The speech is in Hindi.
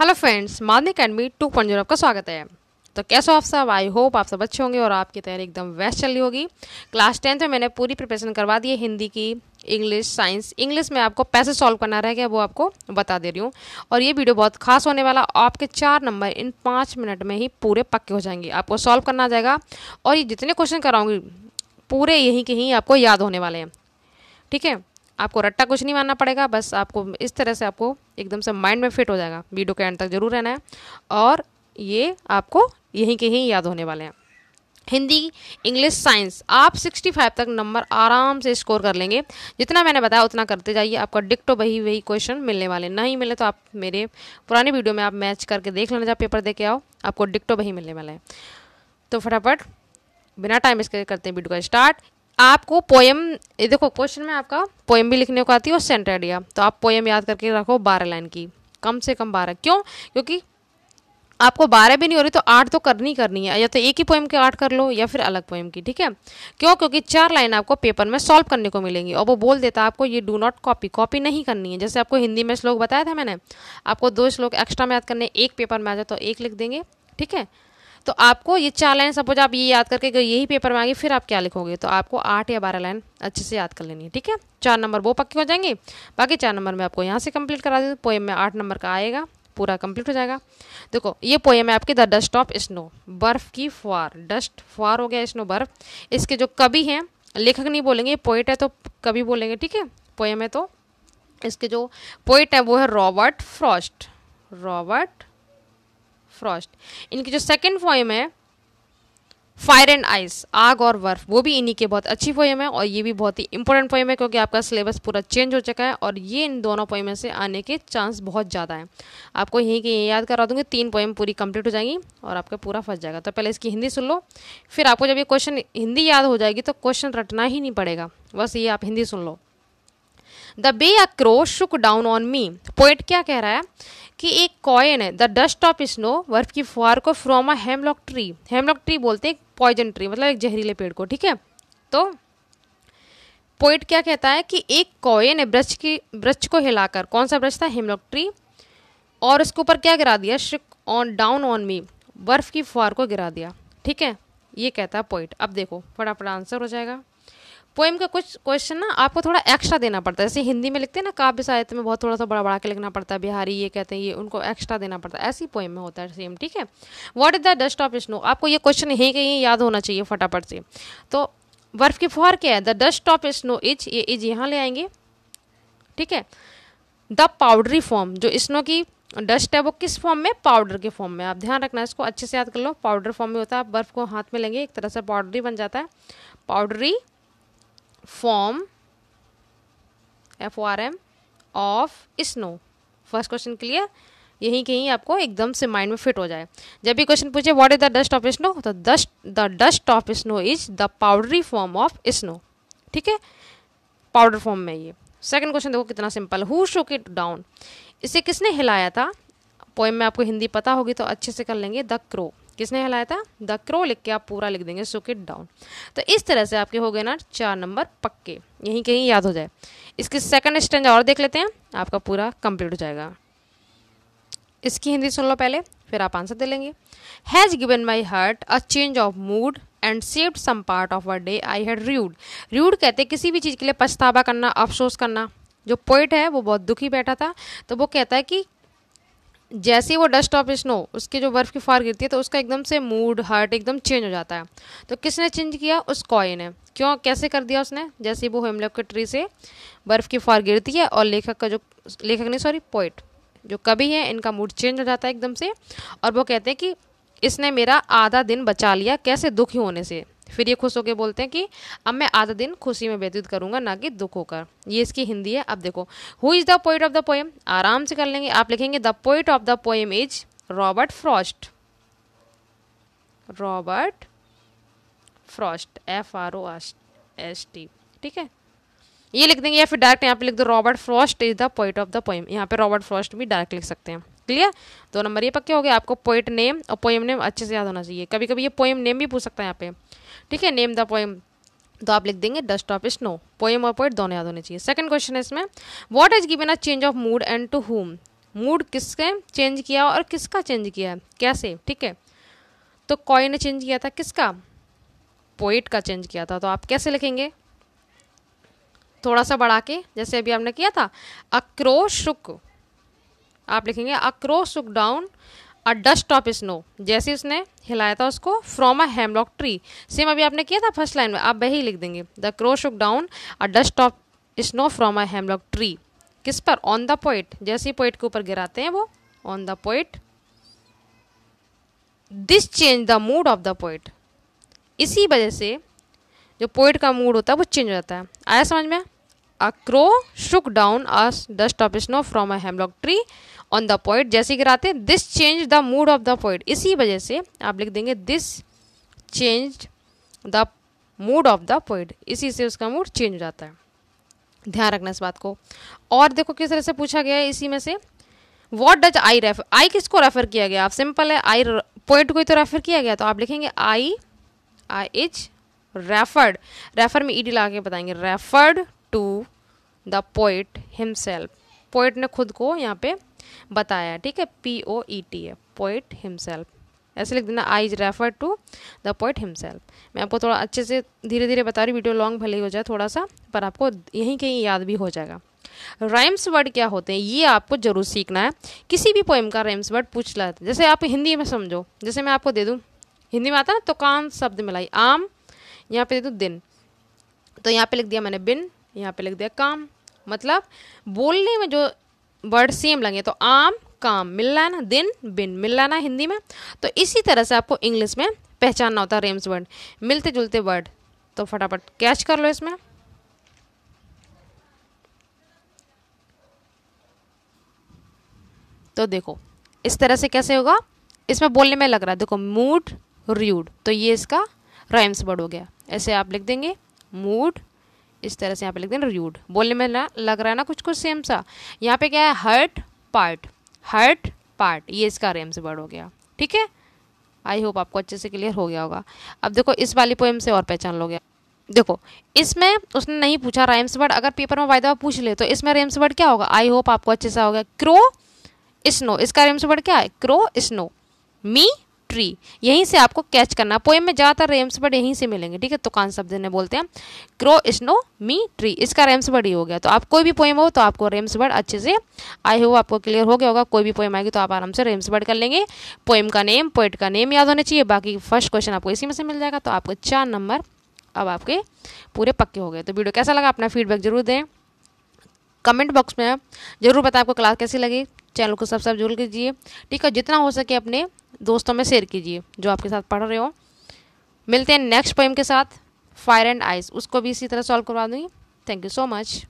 hello friends Madhni academy two point zero आपका स्वागत है तो कैसे हो आप सब आई होप आप सब अच्छे होंगे और आपकी तैयारी एकदम वेस्ट चल रही होगी क्लास टेंथ में मैंने पूरी प्रिपरेशन करवा दी है हिंदी की इंग्लिश साइंस इंग्लिश में आपको पैसे सॉल्व करना रह गया वो आपको बता दे रही हूँ और ये वीडियो बहुत खास होने वाला आपके चार नंबर इन पाँच मिनट में ही पूरे पक्के हो जाएंगे आपको सॉल्व करना आ जाएगा और ये जितने क्वेश्चन कराऊंगी पूरे यहीं के ही आपको याद होने वाले हैं ठीक है आपको रट्टा कुछ नहीं मानना पड़ेगा बस आपको इस तरह से आपको एकदम से माइंड में फिट हो जाएगा वीडियो के एंड तक जरूर रहना है और ये आपको यहीं के यहीं याद होने वाले हैं हिंदी इंग्लिश साइंस आप 65 तक नंबर आराम से स्कोर कर लेंगे जितना मैंने बताया उतना करते जाइए आपका डिक्टो वही वही क्वेश्चन मिलने वाले नहीं मिले तो आप मेरे पुराने वीडियो में आप मैच करके देख लेना जब पेपर दे के आओ आपको डिक्टो वही मिलने वाला है तो फटाफट बिना टाइम इसके करते हैं वीडियो का स्टार्ट आपको पोएम देखो क्वेश्चन में आपका पोएम भी लिखने को आती है और सेंटर आइडिया तो आप पोएम याद करके रखो बारह लाइन की कम से कम बारह क्यों क्योंकि आपको बारह भी नहीं हो रही तो आठ तो करनी करनी है या तो एक ही पोएम की आठ कर लो या फिर अलग पोएम की ठीक है क्यों क्योंकि चार लाइन आपको पेपर में सॉल्व करने को मिलेंगी और वो बोल देता है आपको ये डू नॉट कॉपी कॉपी नहीं करनी है जैसे आपको हिंदी में श्लोक बताया था मैंने आपको दो श्लोक एक्स्ट्रा में याद करने एक पेपर में आ जाए तो एक लिख देंगे ठीक है तो आपको ये चार लाइन सपोज आप ये याद करके यही पेपर मांगे फिर आप क्या लिखोगे तो आपको आठ या बारह लाइन अच्छे से याद कर लेनी है ठीक है चार नंबर वो पक्के हो जाएंगे बाकी चार नंबर में आपको यहाँ से कंप्लीट करा दी पोएम में आठ नंबर का आएगा पूरा कंप्लीट हो जाएगा देखो ये पोएम है आपकी द डस्ट ऑफ स्नो बर्फ़ की फुआर डस्ट फुआर हो गया स्नो बर्फ इसके जो कवि हैं लेखक नहीं बोलेंगे पोइट है तो कवि बोलेंगे ठीक है पोएम है तो इसके जो पोइट है वो है रॉबर्ट फ्रॉस्ट रॉबर्ट फ्रॉस्ट इनकी जो सेकेंड फॉयम है फायर एंड आइस आग और बर्फ वो भी इन्हीं के बहुत अच्छी पोएम है और ये भी बहुत ही इंपॉर्टेंट पोएम है क्योंकि आपका सिलेबस पूरा चेंज हो चुका है और ये इन दोनों पोएम से आने के चांस बहुत ज़्यादा है आपको यहीं के यहीं याद करा दूंगी तीन पोएम पूरी कंप्लीट हो जाएंगी और आपका पूरा फंस जाएगा तो पहले इसकी हिंदी सुन लो फिर आपको जब ये क्वेश्चन हिंदी याद हो जाएगी तो क्वेश्चन रटना ही नहीं पड़ेगा बस ये आप हिंदी सुन लो the way a crow shook down on me poet क्या कह रहा है कि एक कॉयन है द डस्ट ऑफ स्नो बर्फ की फुहार को from a hemlock tree hemlock tree बोलते हैं पॉइजन ट्री मतलब एक जहरीले पेड़ को ठीक है तो पोइट क्या कहता है कि एक कॉयन है ब्रश की ब्रश को हिलाकर कौन सा ब्रश था हेमलॉक ट्री और उसके ऊपर क्या गिरा दिया shook on down on me बर्फ की फुहार को गिरा दिया ठीक है ये कहता है पोइट अब देखो फटाफट आंसर हो जाएगा पोएम का कुछ क्वेश्चन ना आपको थोड़ा एक्स्ट्रा देना पड़ता है जैसे हिंदी में लिखते हैं ना काव्य साहित्य में बहुत थोड़ा सा बड़ा बड़ा के लिखना पड़ता है बिहारी ये कहते हैं ये उनको एक्स्ट्रा देना पड़ता है ऐसी पोएम में होता है सेम ठीक है what is the dust of snow आपको ये क्वेश्चन यहीं कहीं याद होना चाहिए फटाफट से तो बर्फ की फुहार क्या है the dust of snow is ये इज यहाँ ले आएंगे ठीक है द पाउडरी फॉर्म जो स्नो की डस्ट है वो किस फॉर्म में पाउडर के फॉर्म में आप ध्यान रखना इसको अच्छे से याद कर लो पाउडर फॉर्म में होता है बर्फ को हाथ में लेंगे एक तरह से पाउडरी बन जाता है powdery form F O R M of snow first question clear यहीं कहीं आपको एकदम से माइंड में फिट हो जाए जब भी क्वेश्चन पूछे what is the dust of snow तो dust the dust of snow is the powdery form of snow ठीक है पाउडर फॉर्म में ये सेकंड क्वेश्चन देखो कितना simple who shook it down इसे किसने हिलाया था पोएम में आपको हिंदी पता होगी तो अच्छे से कर लेंगे द क्रो किसने हिलाया था द क्रो लिख के आप पूरा लिख देंगे सुक इट डाउन तो इस तरह से आपके हो गए ना चार नंबर पक्के यहीं कहीं याद हो जाए इसके सेकंड स्टेंज और देख लेते हैं आपका पूरा कंप्लीट हो जाएगा इसकी हिंदी सुन लो पहले फिर आप आंसर दे लेंगे has given my heart a change of mood and saved some part of a day I had rued rued कहते किसी भी चीज़ के लिए पछतावा करना अफसोस करना जो पोइट है वो बहुत दुखी बैठा था तो वो कहता है कि जैसे ही वो डस्ट ऑफ स्नो उसके जो बर्फ़ की फार गिरती है तो उसका एकदम से मूड हार्ट एकदम चेंज हो जाता है तो किसने चेंज किया उस कॉय ने क्यों कैसे कर दिया उसने जैसे वो हेमलॉक के ट्री से बर्फ़ की फार गिरती है और लेखक का जो लेखक नहीं सॉरी पोइट जो कभी है इनका मूड चेंज हो जाता है एकदम से और वो कहते हैं कि इसने मेरा आधा दिन बचा लिया कैसे दुखी होने से फिर ये खुश होकर बोलते हैं कि अब मैं आधा दिन खुशी में व्यतीत करूंगा ना कि दुख होकर ये इसकी हिंदी है अब देखो who is the poet of the poem आराम से कर लेंगे आप लिखेंगे the poet of the poem is Robert Frost Robert Frost F R O S T ठीक है ये लिख देंगे या फिर डायरेक्ट यहाँ पे लिख दो Robert Frost is the poet of the poem यहाँ पे रॉबर्ट फ्रॉस्ट भी डायरेक्ट लिख सकते हैं क्लियर दो तो नंबर ये पक्के हो गए आपको पोइट नेम और पोएम नेम अच्छे से याद होना चाहिए कभी कभी ये पोएम नेम भी पूछ सकता है यहाँ पे ठीक है नेम द पोएम तो आप लिख देंगे डस्ट ऑफ स्नो पोएम और पोइट दोनों याद होने चाहिए सेकंड क्वेश्चन है इसमें what is given a change of mood and to whom mood किसके चेंज किया और किसका चेंज किया है कैसे ठीक है तो कॉय ने चेंज किया था किसका पोइट का चेंज किया था तो आप कैसे लिखेंगे थोड़ा सा बढ़ा के जैसे अभी हमने किया था अक्रोश अक्रोशुक आप लिखेंगे crow shook down a dust of snow जैसे उसने हिलाया था उसको from a hemlock tree same अभी आपने किया था फर्स्ट लाइन में आप वही लिख देंगे the crow shook down a dust of snow from a hemlock tree किस पर ऑन द पॉइंट जैसे पॉइंट के ऊपर गिराते हैं वो on the point this change the mood of the poet इसी वजह से जो पोइट का मूड होता है वो चेंज हो जाता है आया समझ में a crow shook down a dust of snow from a hemlock tree on the point जैसे गिराते रात this change the mood of the poet इसी वजह से आप लिख देंगे this change the mood of the poet इसी से उसका मूड चेंज हो जाता है ध्यान रखना इस बात को और देखो किस तरह से पूछा गया है इसी में से what does I refer I किसको रेफर किया गया आप सिंपल है आई पॉइंट को ही तो रेफर किया गया तो आप लिखेंगे I I is referred refer में ई डी लगा के बताएंगे referred to the poet himself poet ने खुद को यहाँ पे बताया ठीक है पी ओ ई टी है पोइट हिमसेल्फ ऐसे लिख देना I is refer to the poet himself मैं आपको थोड़ा अच्छे से धीरे धीरे बता रही वीडियो लॉन्ग भले ही हो जाए थोड़ा सा पर आपको यहीं कहीं याद भी हो जाएगा राइम्स वर्ड क्या होते हैं ये आपको जरूर सीखना है किसी भी पोएम का राइम्स वर्ड पूछ ला जैसे आप हिंदी में समझो जैसे मैं आपको दे दूँ हिंदी में आता ना तो कान शब्द मिलाई आम यहाँ पे दे दूँ दिन तो यहाँ पे लिख दिया मैंने बिन यहाँ पे लिख दिया काम मतलब बोलने में जो वर्ड सेम लगे तो आम काम मिल रहा है ना दिन बिन मिल रहा ना हिंदी में तो इसी तरह से आपको इंग्लिश में पहचानना होता है रेम्स वर्ड मिलते जुलते वर्ड तो फटाफट कैच कर लो इसमें तो देखो इस तरह से कैसे होगा इसमें बोलने में लग रहा है देखो मूड रूड तो ये इसका राइम्स वर्ड हो गया ऐसे आप लिख देंगे मूड इस तरह से यहाँ पे लिख देना रूड बोलने में ना लग रहा है ना कुछ कुछ सेम सा यहाँ पे क्या है हर्ट पार्ट हर्ट पार्ट ये इसका रेम से वर्ड हो गया ठीक है आई होप आपको अच्छे से क्लियर हो गया होगा अब देखो इस वाली पोएम से और पहचान लोगे देखो इसमें उसने नहीं पूछा राइम्स वर्ड अगर पेपर में वायदा पूछ ले तो इसमें रेम्स वर्ड क्या होगा आई होप आपको अच्छे से हो गया क्रो स्नो इसका रेम्स वर्ड क्या है क्रो स्नो मी ट्री यहीं से आपको कैच करना पोएम में ज़्यादातर रेम्स बर्ड यहीं से मिलेंगे ठीक है तो कान शब्द ने बोलते हैं क्रो स्नो मी ट्री इसका रेम्स बर्ड ही हो गया तो आप कोई भी पोएम हो तो आपको रेम्स बर्ड अच्छे से आए हो आपको क्लियर हो गया होगा कोई भी पोएम आएगी तो आप आराम से रेम्स बर्ड कर लेंगे पोएम का नेम पोइट का नेम याद होना चाहिए बाकी फर्स्ट क्वेश्चन आपको इसी में से मिल जाएगा तो आपको चार नंबर अब आपके पूरे पक्के हो गए तो वीडियो कैसा लगा अपना फीडबैक जरूर दें कमेंट बॉक्स में ज़रूर बताएं आपको क्लास कैसी लगी चैनल को सब्सक्राइब जरूर कीजिए ठीक है जितना हो सके अपने दोस्तों में शेयर कीजिए जो आपके साथ पढ़ रहे हो मिलते हैं नेक्स्ट पोइम के साथ फायर एंड आइस उसको भी इसी तरह सॉल्व करवा दूँगी थैंक यू सो मच